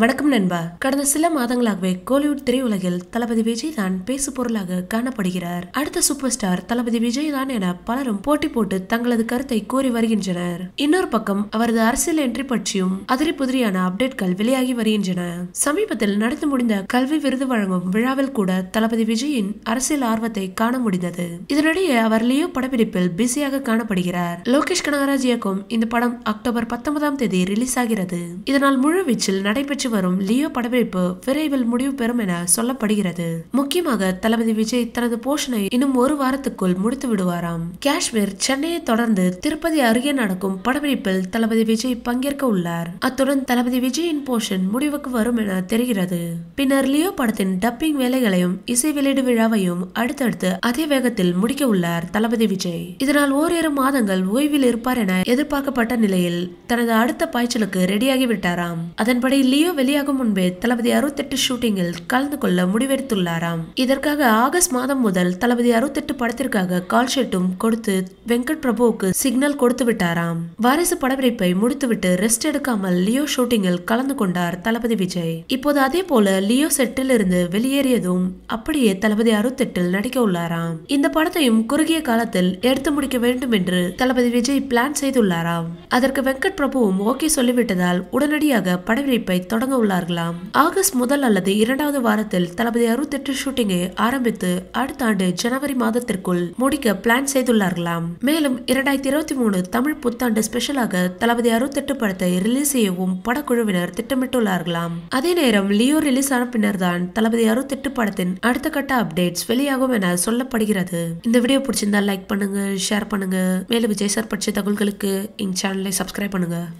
வணக்கம் நண்பா கடந்த சில மாதங்களாகவே கோலிவுட் திரையுலகில் தளபதி விஜய் தான் பேசு பொருளாக காணப்படுகிறார் அடுத்த சூப்பர் ஸ்டார் தளபதி விஜய் தான் என பலரும் போட்டி போட்டு தங்களது கருத்தை கூறி வருகின்றனர் இன்னொரு பக்கம் அவரது அரசியல் என்ட்ரி பற்றியும் அதிரி புதிரியான அப்டேட்கள் வெளியாகி வருகின்றன சமீபத்தில் நடந்து முடிந்த கல்வி விருது வழங்கும் விழாவில் கூட தளபதி விஜயின் அரசியல் ஆர்வத்தை காண முடிந்தது இதனிடையே அவர் லியோ படப்பிடிப்பில் பிஸியாக காணப்படுகிறார் லோகேஷ் கனகராஜ் இயக்கும் இந்த படம் அக்டோபர் பத்தொன்பதாம் தேதி ரிலீஸ் ஆகிறது இதனால் முழு வீச்சில் நடைபெற்ற நடைபெற்று வரும் லியோ படப்பிடிப்பு விரைவில் முடிவு பெறும் என சொல்லப்படுகிறது முக்கியமாக தளபதி விஜய் தனது போஷனை இன்னும் ஒரு வாரத்துக்குள் முடித்து விடுவாராம் காஷ்மீர் சென்னையை தொடர்ந்து திருப்பதி அருகே நடக்கும் படப்பிடிப்பில் தளபதி விஜய் பங்கேற்க உள்ளார் அத்துடன் தளபதி விஜயின் போஷன் முடிவுக்கு வரும் என தெரிகிறது பின்னர் லியோ படத்தின் டப்பிங் வேலைகளையும் இசை வெளியீடு விழாவையும் அடுத்தடுத்து அதே வேகத்தில் முடிக்க உள்ளார் தளபதி விஜய் இதனால் ஓரிரு மாதங்கள் ஓய்வில் இருப்பார் என எதிர்பார்க்கப்பட்ட நிலையில் தனது அடுத்த பாய்ச்சலுக்கு ரெடியாகிவிட்டாராம் அதன்படி லியோ வீடியோ வெளியாகும் முன்பே தளபதி அறுபத்தெட்டு ஷூட்டிங்கில் கலந்து கொள்ள முடிவெடுத்துள்ளாராம் இதற்காக ஆகஸ்ட் மாதம் முதல் தளபதி அறுபத்தெட்டு படத்திற்காக கால் ஷீட்டும் கொடுத்து வெங்கட் பிரபுவுக்கு சிக்னல் கொடுத்து விட்டாராம் வாரிசு படப்பிடிப்பை முடித்துவிட்டு ரெஸ்ட் எடுக்காமல் லியோ ஷூட்டிங்கில் கலந்து கொண்டார் தளபதி விஜய் இப்போது அதே போல லியோ செட்டில் இருந்து வெளியேறியதும் அப்படியே தளபதி அறுபத்தெட்டில் நடிக்க உள்ளாராம் இந்த படத்தையும் குறுகிய காலத்தில் எடுத்து முடிக்க வேண்டும் என்று தளபதி விஜய் பிளான் செய்துள்ளாராம் அதற்கு வெங்கட் பிரபுவும் ஓகே சொல்லிவிட்டதால் உடனடியாக படப்பிடிப்பை தொடர் தொடங்க உள்ளார்களாம் ஆகஸ்ட் முதல் அல்லது இரண்டாவது வாரத்தில் தளபதி எட்டு ஷூட்டிங்கை ஆரம்பித்து அடுத்த ஆண்டு ஜனவரி மாதத்திற்குள் முடிக்க பிளான் செய்துள்ளார்களாம் மேலும் இரண்டாயிரத்தி இருபத்தி மூணு தமிழ் புத்தாண்டு ஸ்பெஷலாக தளபதி எட்டு படத்தை ரிலீஸ் செய்யவும் படக்குழுவினர் திட்டமிட்டுள்ளார்களாம் அதே நேரம் லியோ ரிலீஸ் ஆன பின்னர் தான் தளபதி எட்டு படத்தின் அடுத்த கட்ட அப்டேட்ஸ் வெளியாகும் என சொல்லப்படுகிறது இந்த வீடியோ பிடிச்சிருந்தா லைக் பண்ணுங்க ஷேர் பண்ணுங்க மேலும் விஜய் சார் பற்றிய தகவல்களுக்கு எங்க சேனலை சப்ஸ்கிரைப் பண்ணுங்க